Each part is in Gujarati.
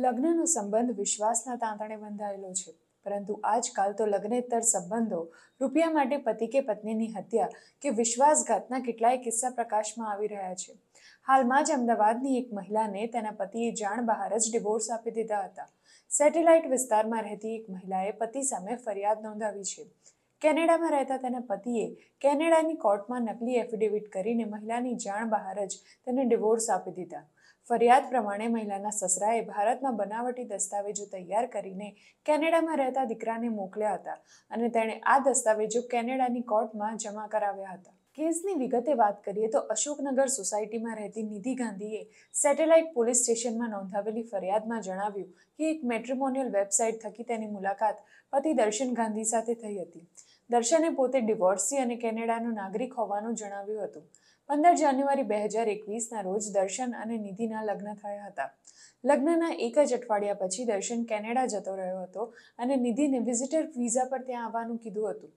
લગ્નનો સંબંધ વિશ્વાસના તાંતણે બંધાયેલો છે પરંતુ આજકાલ તો લગ્નેતર સંબંધો રૂપિયા માટે પતિ કે પત્નીની હત્યા કે વિશ્વાસઘાતના કેટલાય કિસ્સા પ્રકાશમાં આવી રહ્યા છે હાલમાં જ અમદાવાદની એક મહિલાને તેના પતિએ જાણ બહાર જ ડિવોર્સ આપી દીધા હતા સેટેલાઇટ વિસ્તારમાં રહેતી એક મહિલાએ પતિ સામે ફરિયાદ નોંધાવી છે કેનેડામાં રહેતા તેના પતિએ કેનેડાની કોર્ટમાં નકલી એફિડેવિટ કરીને મહિલાની જાણ બહાર જ તેને ડિવોર્સ આપી દીધા ફરિયાદ પ્રમાણે મહિલાના સસરાએ ભારતમાં બનાવટી દસ્તાવેજો તૈયાર કરીને કેનેડામાં રહેતા દીકરાને મોકલ્યા હતા અને તેણે આ દસ્તાવેજો કેનેડાની કોર્ટમાં જમા કરાવ્યા હતા કેસની વિગતે વાત કરીએ તો અશોકનગર સોસાયટીમાં રહેતી નિધિ ગાંધીએ સેટેલાઇટ પોલીસ સ્ટેશનમાં નોંધાવેલી ફરિયાદમાં જણાવ્યું કે એક મેટ્રિમોનિયલ વેબસાઇટ થકી તેની મુલાકાત પતિ દર્શન ગાંધી સાથે થઈ હતી દર્શને પોતે ડિવોર્સી અને કેનેડાનું નાગરિક હોવાનું જણાવ્યું હતું પંદર જાન્યુઆરી બે હજાર એકવીસના રોજ દર્શન અને નિધિના લગ્ન થયા હતા લગ્નના એક જ અઠવાડિયા પછી દર્શન કેનેડા જતો રહ્યો હતો અને નિધિને વિઝિટર વિઝા પર ત્યાં આવવાનું કીધું હતું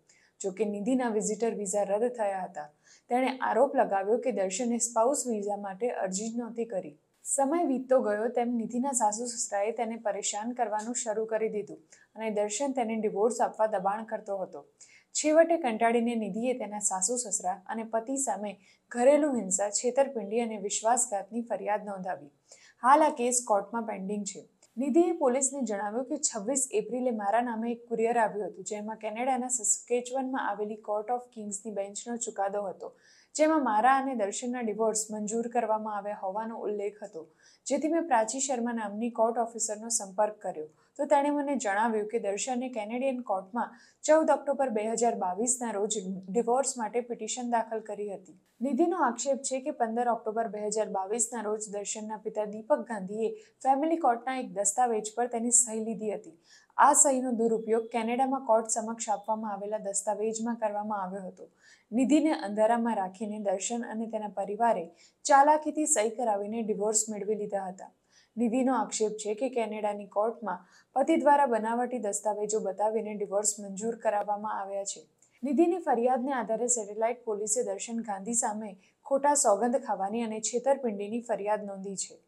જોકે નિધિના વિઝિટર વિઝા રદ થયા હતા તેણે આરોપ લગાવ્યો કે દર્શને સ્પાઉસ વિઝા માટે અરજી નહોતી કરી સમય વીતતો ગયો તેમ નિધિના સાસુ સસરાએ તેને પરેશાન કરવાનું શરૂ કરી દીધું અને દર્શન તેને ડિવોર્સ આપવા દબાણ કરતો હતો છેવટે કંટાળીને નિધિએ તેના સાસુ સસરા અને પતિ સામે ઘરેલું હિંસા છેતરપિંડી અને વિશ્વાસઘાતની ફરિયાદ નોંધાવી હાલ આ કેસ કોર્ટમાં પેન્ડિંગ છે નિધિએ પોલીસને જણાવ્યું કે છવ્વીસ એપ્રિલે મારા નામે એક કુરિયર આવ્યું હતું જેમાં કેનેડાના સસ્કેચવનમાં આવેલી કોર્ટ ઓફ કિંગ્સની બેન્ચનો ચુકાદો હતો જેમાં મારા અને દર્શનના ડિવોર્સ મંજૂર કરવામાં આવ્યા હોવાનો ઉલ્લેખ હતો જેથી મેં પ્રાચી શર્મા નામની કોર્ટ ઓફિસરનો સંપર્ક કર્યો તો તેણે મને જણાવ્યું કે દર્શને કેનેડિયન કોર્ટમાં ચૌદ ઓક્ટોબર બે હજાર બાવીસના રોજ ડિવોર્સ માટે પિટિશન દાખલ કરી હતી નિધિનો આક્ષેપ છે કે પંદર ઓક્ટોબર બે હજાર બાવીસના રોજ દર્શનના પિતા દીપક ગાંધીએ ફેમિલી કોર્ટના એક દસ્તાવેજ પર તેની સહી લીધી હતી આ સહીનો દુરુપયોગ કેનેડામાં કોર્ટ સમક્ષ આપવામાં આવેલા દસ્તાવેજમાં કરવામાં આવ્યો હતો નિધિને અંધારામાં રાખીને દર્શન અને તેના પરિવારે ચાલાકીથી સહી કરાવીને ડિવોર્સ મેળવી લીધા હતા નિધિનો આક્ષેપ છે કે કેનેડાની કોર્ટમાં પતિ દ્વારા બનાવટી દસ્તાવેજો બતાવીને ડિવોર્સ મંજૂર કરાવવામાં આવ્યા છે નિધિની ફરિયાદને આધારે સેટેલાઇટ પોલીસે દર્શન ગાંધી સામે ખોટા સોગંદ ખાવાની અને છેતરપિંડીની ફરિયાદ નોંધી છે